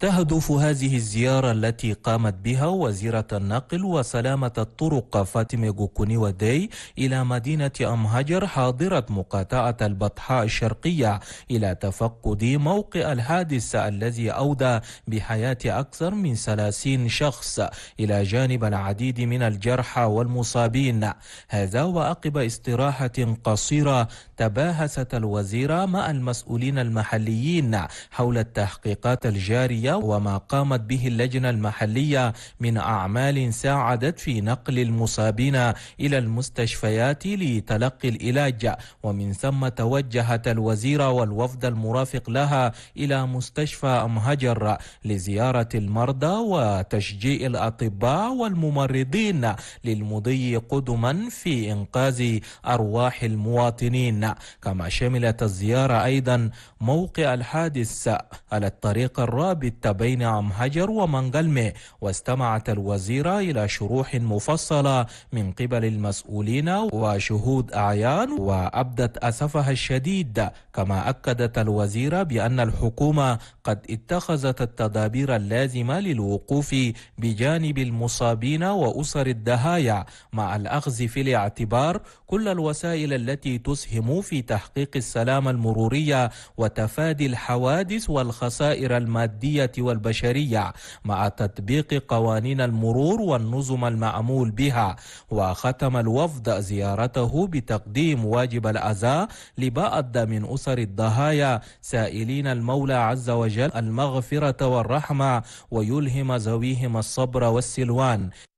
تهدف هذه الزيارة التي قامت بها وزيرة النقل وسلامة الطرق فاتمة جوكوني ودي إلى مدينة أم حاضرة مقاطعة البطحاء الشرقية إلى تفقد موقع الحادث الذي أودى بحياة أكثر من 30 شخص إلى جانب العديد من الجرحى والمصابين هذا وأقب استراحة قصيرة تباهست الوزيرة مع المسؤولين المحليين حول التحقيقات الجارية وما قامت به اللجنة المحلية من أعمال ساعدت في نقل المصابين إلى المستشفيات لتلقي العلاج ومن ثم توجهت الوزيرة والوفد المرافق لها إلى مستشفى أم هجر لزيارة المرضى وتشجيع الأطباء والممرضين للمضي قدما في إنقاذ أرواح المواطنين كما شملت الزيارة أيضا موقع الحادث على الطريق الرابط ستة بين عم هجر ومنغلمة واستمعت الوزيرة إلى شروح مفصلة من قبل المسؤولين وشهود أعيان وأبدت أسفها الشديد كما أكدت الوزيرة بأن الحكومة قد اتخذت التدابير اللازمة للوقوف بجانب المصابين وأسر الدهايا مع الأخذ في الاعتبار كل الوسائل التي تسهم في تحقيق السلام المرورية وتفادي الحوادث والخسائر المادية والبشرية مع تطبيق قوانين المرور والنظم المعمول بها وختم الوفد زيارته بتقديم واجب العزاء لبعض من أسر الضحايا سائلين المولى عز وجل المغفرة والرحمة ويلهم ذويهم الصبر والسلوان